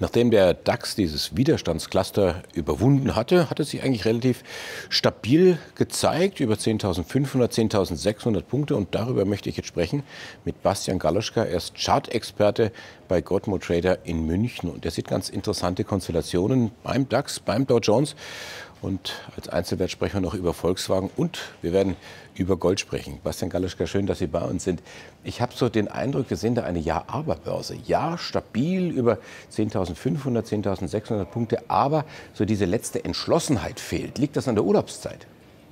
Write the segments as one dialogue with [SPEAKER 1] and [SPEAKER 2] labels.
[SPEAKER 1] Nachdem der DAX dieses Widerstandscluster überwunden hatte, hat es sich eigentlich relativ stabil gezeigt, über 10.500, 10.600 Punkte. Und darüber möchte ich jetzt sprechen mit Bastian Galoschka. Er ist Chartexperte bei Godmo Trader in München. Und er sieht ganz interessante Konstellationen beim DAX, beim Dow Jones und als Einzelwert sprechen wir noch über Volkswagen und wir werden über Gold sprechen. Bastian Galischka, schön, dass Sie bei uns sind. Ich habe so den Eindruck, wir sehen da eine Ja-Aber-Börse. Ja, stabil über 10.500, 10.600 Punkte, aber so diese letzte Entschlossenheit fehlt. Liegt das an der Urlaubszeit?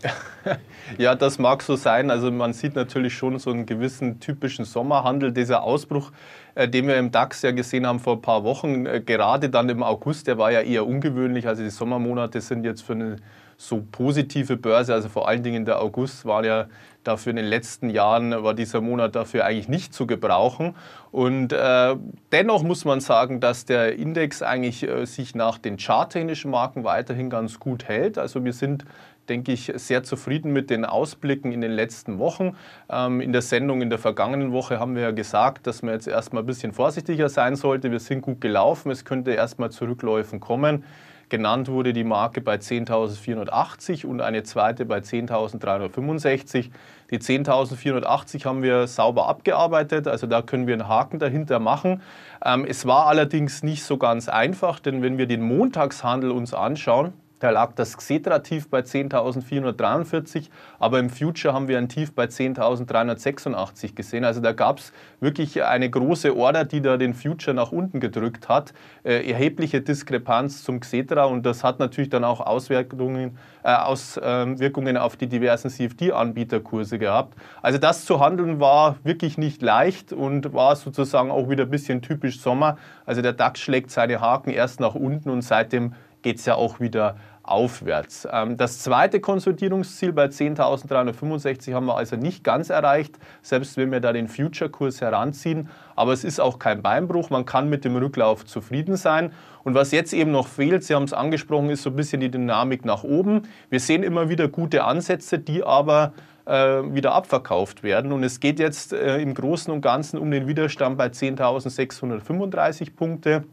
[SPEAKER 2] Ja, das mag so sein. Also man sieht natürlich schon so einen gewissen typischen Sommerhandel. Dieser Ausbruch, äh, den wir im DAX ja gesehen haben vor ein paar Wochen, äh, gerade dann im August, der war ja eher ungewöhnlich. Also die Sommermonate sind jetzt für eine so positive Börse, also vor allen Dingen der August war ja dafür in den letzten Jahren, war dieser Monat dafür eigentlich nicht zu gebrauchen. Und äh, dennoch muss man sagen, dass der Index eigentlich äh, sich nach den charttechnischen Marken weiterhin ganz gut hält. Also wir sind denke ich, sehr zufrieden mit den Ausblicken in den letzten Wochen. Ähm, in der Sendung in der vergangenen Woche haben wir ja gesagt, dass man jetzt erstmal ein bisschen vorsichtiger sein sollte. Wir sind gut gelaufen, es könnte erstmal zu Rückläufen kommen. Genannt wurde die Marke bei 10.480 und eine zweite bei 10.365. Die 10.480 haben wir sauber abgearbeitet, also da können wir einen Haken dahinter machen. Ähm, es war allerdings nicht so ganz einfach, denn wenn wir den Montagshandel uns anschauen, da lag das Xetra-Tief bei 10.443, aber im Future haben wir ein Tief bei 10.386 gesehen. Also da gab es wirklich eine große Order, die da den Future nach unten gedrückt hat. Äh, erhebliche Diskrepanz zum Xetra und das hat natürlich dann auch Auswirkungen, äh, Auswirkungen ähm, auf die diversen CFD-Anbieterkurse gehabt. Also das zu handeln war wirklich nicht leicht und war sozusagen auch wieder ein bisschen typisch Sommer. Also der DAX schlägt seine Haken erst nach unten und seitdem geht es ja auch wieder aufwärts. Ähm, das zweite Konsolidierungsziel bei 10.365 haben wir also nicht ganz erreicht, selbst wenn wir da den Future-Kurs heranziehen. Aber es ist auch kein Beinbruch, man kann mit dem Rücklauf zufrieden sein. Und was jetzt eben noch fehlt, Sie haben es angesprochen, ist so ein bisschen die Dynamik nach oben. Wir sehen immer wieder gute Ansätze, die aber äh, wieder abverkauft werden. Und es geht jetzt äh, im Großen und Ganzen um den Widerstand bei 10.635 Punkte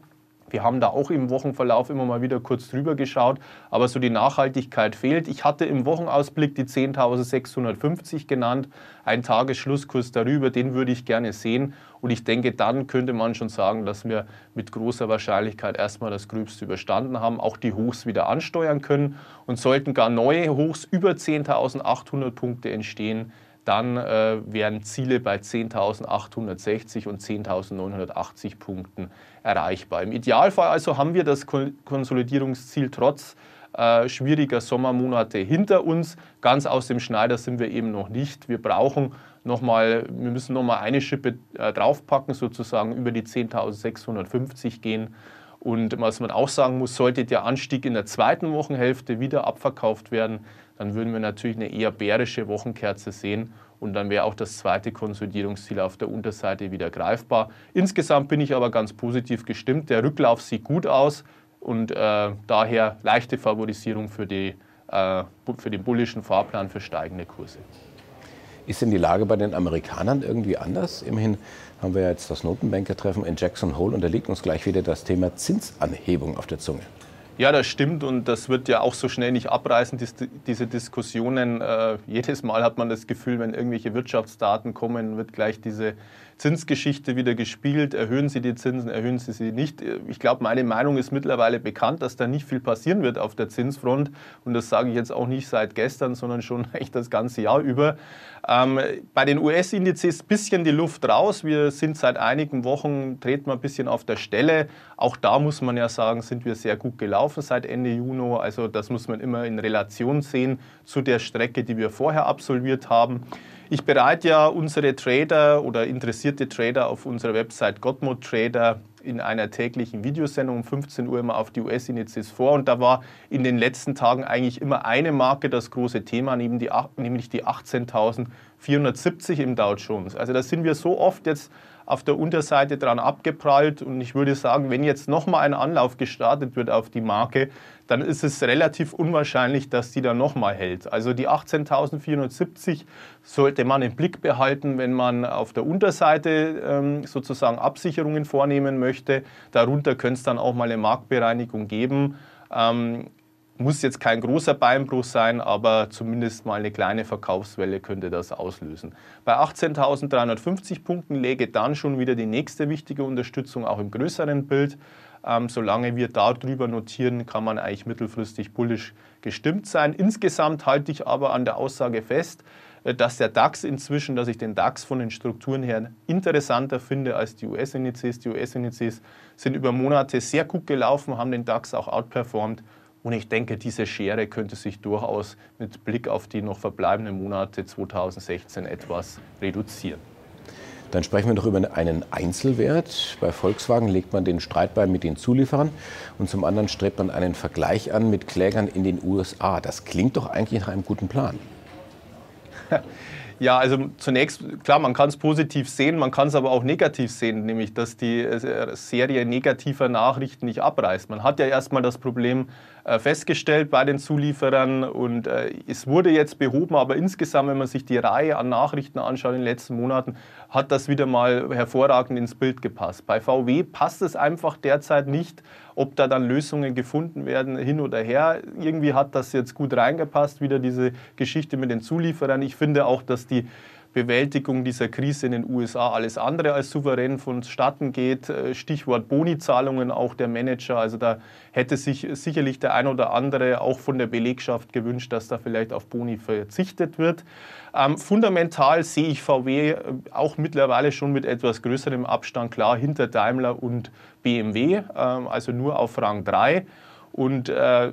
[SPEAKER 2] wir haben da auch im Wochenverlauf immer mal wieder kurz drüber geschaut, aber so die Nachhaltigkeit fehlt. Ich hatte im Wochenausblick die 10.650 genannt, ein Tagesschlusskurs darüber, den würde ich gerne sehen. Und ich denke, dann könnte man schon sagen, dass wir mit großer Wahrscheinlichkeit erstmal das Gröbste überstanden haben, auch die Hochs wieder ansteuern können. Und sollten gar neue Hochs über 10.800 Punkte entstehen, dann äh, wären Ziele bei 10.860 und 10.980 Punkten erreichbar. Im Idealfall also haben wir das Konsolidierungsziel trotz äh, schwieriger Sommermonate hinter uns. Ganz aus dem Schneider sind wir eben noch nicht. Wir brauchen nochmal, wir müssen nochmal eine Schippe äh, draufpacken, sozusagen über die 10.650 gehen. Und was man auch sagen muss, sollte der Anstieg in der zweiten Wochenhälfte wieder abverkauft werden, dann würden wir natürlich eine eher bärische Wochenkerze sehen und dann wäre auch das zweite Konsolidierungsziel auf der Unterseite wieder greifbar. Insgesamt bin ich aber ganz positiv gestimmt. Der Rücklauf sieht gut aus und äh, daher leichte Favorisierung für, die, äh, für den bullischen Fahrplan für steigende Kurse.
[SPEAKER 1] Ist denn die Lage bei den Amerikanern irgendwie anders? Immerhin haben wir jetzt das Notenbankertreffen in Jackson Hole und da liegt uns gleich wieder das Thema Zinsanhebung auf der Zunge.
[SPEAKER 2] Ja, das stimmt und das wird ja auch so schnell nicht abreißen, diese Diskussionen. Äh, jedes Mal hat man das Gefühl, wenn irgendwelche Wirtschaftsdaten kommen, wird gleich diese Zinsgeschichte wieder gespielt. Erhöhen Sie die Zinsen, erhöhen Sie sie nicht. Ich glaube, meine Meinung ist mittlerweile bekannt, dass da nicht viel passieren wird auf der Zinsfront. Und das sage ich jetzt auch nicht seit gestern, sondern schon echt das ganze Jahr über. Ähm, bei den US-Indizes ein bisschen die Luft raus. Wir sind seit einigen Wochen, treten wir ein bisschen auf der Stelle. Auch da muss man ja sagen, sind wir sehr gut gelaufen seit Ende Juni. Also das muss man immer in Relation sehen zu der Strecke, die wir vorher absolviert haben. Ich bereite ja unsere Trader oder interessierte Trader auf unserer Website Godmode Trader in einer täglichen Videosendung um 15 Uhr immer auf die US-Indizes vor. Und da war in den letzten Tagen eigentlich immer eine Marke das große Thema, nämlich die 18.470 im Dow Jones. Also da sind wir so oft jetzt auf der Unterseite dran abgeprallt. Und ich würde sagen, wenn jetzt nochmal ein Anlauf gestartet wird auf die Marke, dann ist es relativ unwahrscheinlich, dass die dann nochmal hält. Also die 18.470 sollte man im Blick behalten, wenn man auf der Unterseite ähm, sozusagen Absicherungen vornehmen möchte. Darunter könnte es dann auch mal eine Marktbereinigung geben. Ähm, muss jetzt kein großer Beinbruch sein, aber zumindest mal eine kleine Verkaufswelle könnte das auslösen. Bei 18.350 Punkten läge dann schon wieder die nächste wichtige Unterstützung auch im größeren Bild. Ähm, solange wir darüber notieren, kann man eigentlich mittelfristig bullisch gestimmt sein. Insgesamt halte ich aber an der Aussage fest, äh, dass der DAX inzwischen, dass ich den DAX von den Strukturen her interessanter finde als die US-Indizes. Die US-Indizes sind über Monate sehr gut gelaufen, haben den DAX auch outperformed. Und ich denke, diese Schere könnte sich durchaus mit Blick auf die noch verbleibenden Monate 2016 etwas reduzieren.
[SPEAKER 1] Dann sprechen wir doch über einen Einzelwert. Bei Volkswagen legt man den Streit bei mit den Zulieferern und zum anderen strebt man einen Vergleich an mit Klägern in den USA. Das klingt doch eigentlich nach einem guten Plan.
[SPEAKER 2] Ja, also zunächst, klar, man kann es positiv sehen, man kann es aber auch negativ sehen, nämlich dass die äh, Serie negativer Nachrichten nicht abreißt. Man hat ja erstmal das Problem äh, festgestellt bei den Zulieferern und äh, es wurde jetzt behoben, aber insgesamt, wenn man sich die Reihe an Nachrichten anschaut in den letzten Monaten, hat das wieder mal hervorragend ins Bild gepasst. Bei VW passt es einfach derzeit nicht, ob da dann Lösungen gefunden werden, hin oder her. Irgendwie hat das jetzt gut reingepasst, wieder diese Geschichte mit den Zulieferern. Ich finde auch, dass dass die Bewältigung dieser Krise in den USA alles andere als souverän vonstatten geht. Äh, Stichwort Bonizahlungen auch der Manager. Also da hätte sich sicherlich der ein oder andere auch von der Belegschaft gewünscht, dass da vielleicht auf Boni verzichtet wird. Ähm, fundamental sehe ich VW äh, auch mittlerweile schon mit etwas größerem Abstand klar hinter Daimler und BMW, ähm, also nur auf Rang 3. Und äh,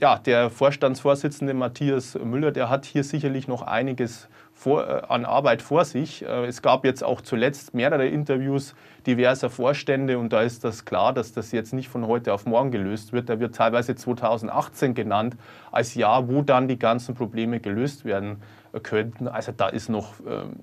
[SPEAKER 2] ja, der Vorstandsvorsitzende Matthias Müller, der hat hier sicherlich noch einiges vor, äh, an Arbeit vor sich. Äh, es gab jetzt auch zuletzt mehrere Interviews diverser Vorstände und da ist das klar, dass das jetzt nicht von heute auf morgen gelöst wird. Da wird teilweise 2018 genannt als Jahr, wo dann die ganzen Probleme gelöst werden äh, könnten. Also da ist noch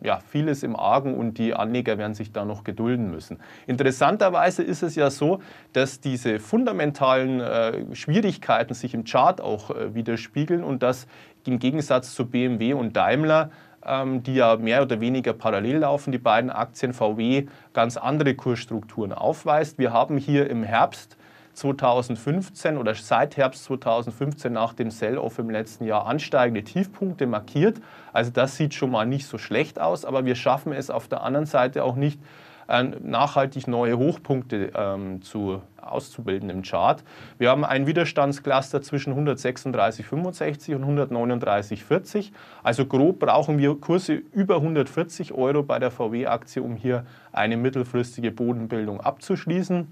[SPEAKER 2] ja, vieles im Argen und die Anleger werden sich da noch gedulden müssen. Interessanterweise ist es ja so, dass diese fundamentalen äh, Schwierigkeiten sich im Chart auch äh, widerspiegeln und dass im Gegensatz zu BMW und Daimler ähm, die ja mehr oder weniger parallel laufen, die beiden Aktien VW ganz andere Kursstrukturen aufweist. Wir haben hier im Herbst 2015 oder seit Herbst 2015 nach dem Sell-Off im letzten Jahr ansteigende Tiefpunkte markiert. Also das sieht schon mal nicht so schlecht aus, aber wir schaffen es auf der anderen Seite auch nicht, äh, nachhaltig neue Hochpunkte ähm, zu, auszubilden im Chart. Wir haben ein Widerstandscluster zwischen 136,65 und 139,40. Also grob brauchen wir Kurse über 140 Euro bei der VW-Aktie, um hier eine mittelfristige Bodenbildung abzuschließen.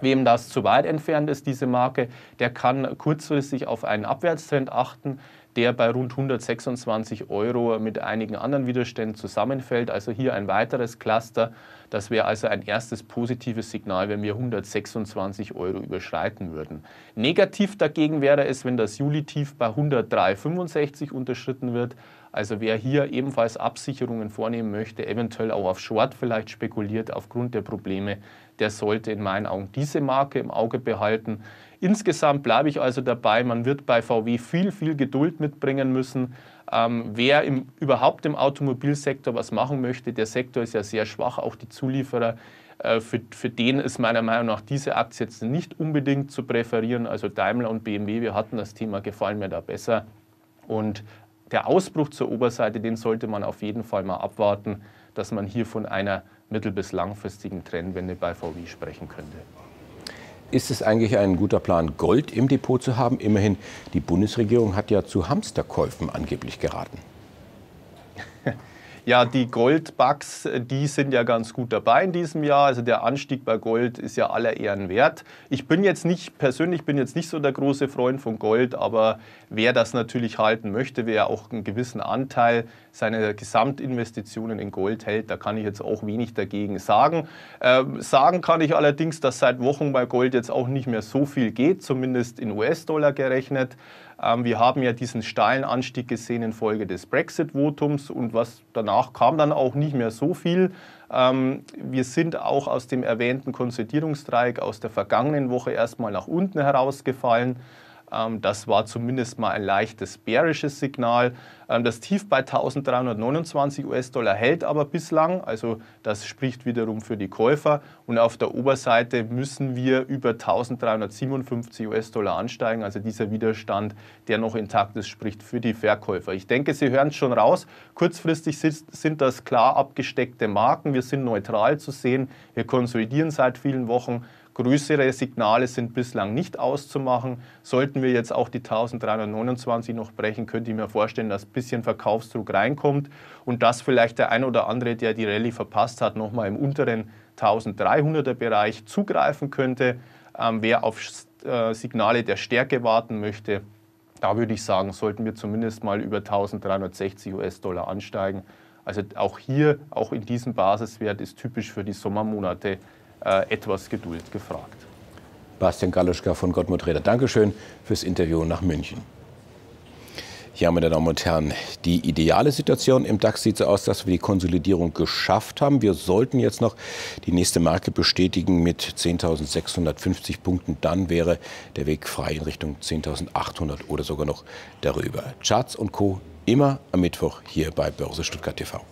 [SPEAKER 2] Wem das zu weit entfernt ist, diese Marke, der kann kurzfristig auf einen Abwärtstrend achten, der bei rund 126 Euro mit einigen anderen Widerständen zusammenfällt. Also hier ein weiteres Cluster, das wäre also ein erstes positives Signal, wenn wir 126 Euro überschreiten würden. Negativ dagegen wäre es, wenn das Juli-Tief bei 103,65 unterschritten wird. Also wer hier ebenfalls Absicherungen vornehmen möchte, eventuell auch auf Short vielleicht spekuliert aufgrund der Probleme, der sollte in meinen Augen diese Marke im Auge behalten. Insgesamt bleibe ich also dabei, man wird bei VW viel, viel Geduld mitbringen müssen ähm, wer im, überhaupt im Automobilsektor was machen möchte, der Sektor ist ja sehr schwach, auch die Zulieferer. Äh, für, für den ist meiner Meinung nach diese Aktie jetzt nicht unbedingt zu präferieren. Also Daimler und BMW, wir hatten das Thema, gefallen mir da besser. Und der Ausbruch zur Oberseite, den sollte man auf jeden Fall mal abwarten, dass man hier von einer mittel- bis langfristigen Trendwende bei VW sprechen könnte.
[SPEAKER 1] Ist es eigentlich ein guter Plan, Gold im Depot zu haben? Immerhin, die Bundesregierung hat ja zu Hamsterkäufen angeblich geraten.
[SPEAKER 2] Ja, die Goldbugs, die sind ja ganz gut dabei in diesem Jahr. Also der Anstieg bei Gold ist ja aller Ehren wert. Ich bin jetzt nicht, persönlich bin jetzt nicht so der große Freund von Gold, aber wer das natürlich halten möchte, wer auch einen gewissen Anteil seine Gesamtinvestitionen in Gold hält. Da kann ich jetzt auch wenig dagegen sagen. Ähm, sagen kann ich allerdings, dass seit Wochen bei Gold jetzt auch nicht mehr so viel geht, zumindest in US-Dollar gerechnet. Ähm, wir haben ja diesen steilen Anstieg gesehen infolge des Brexit-Votums und was danach kam dann auch nicht mehr so viel. Ähm, wir sind auch aus dem erwähnten Konsolidierungsdreieck aus der vergangenen Woche erstmal nach unten herausgefallen. Ähm, das war zumindest mal ein leichtes bärisches Signal. Ähm, das Tief bei 1329 US-Dollar hält aber bislang, also das spricht wiederum für die Käufer. Und auf der Oberseite müssen wir über 1357 US-Dollar ansteigen, also dieser Widerstand, der noch intakt ist, spricht für die Verkäufer. Ich denke, Sie hören es schon raus. Kurzfristig sind das klar abgesteckte Marken. Wir sind neutral zu sehen. Wir konsolidieren seit vielen Wochen Größere Signale sind bislang nicht auszumachen. Sollten wir jetzt auch die 1329 noch brechen, könnte ich mir vorstellen, dass ein bisschen Verkaufsdruck reinkommt und dass vielleicht der ein oder andere, der die Rallye verpasst hat, nochmal im unteren 1300er Bereich zugreifen könnte. Ähm, wer auf äh, Signale der Stärke warten möchte, da würde ich sagen, sollten wir zumindest mal über 1360 US-Dollar ansteigen. Also auch hier, auch in diesem Basiswert ist typisch für die Sommermonate äh, etwas Geduld gefragt.
[SPEAKER 1] Bastian Galuschka von Gottmut Reder, Dankeschön fürs Interview nach München. Ja, meine Damen und Herren, die ideale Situation im DAX sieht so aus, dass wir die Konsolidierung geschafft haben. Wir sollten jetzt noch die nächste Marke bestätigen mit 10.650 Punkten. Dann wäre der Weg frei in Richtung 10.800 oder sogar noch darüber. Charts und Co. immer am Mittwoch hier bei Börse Stuttgart TV.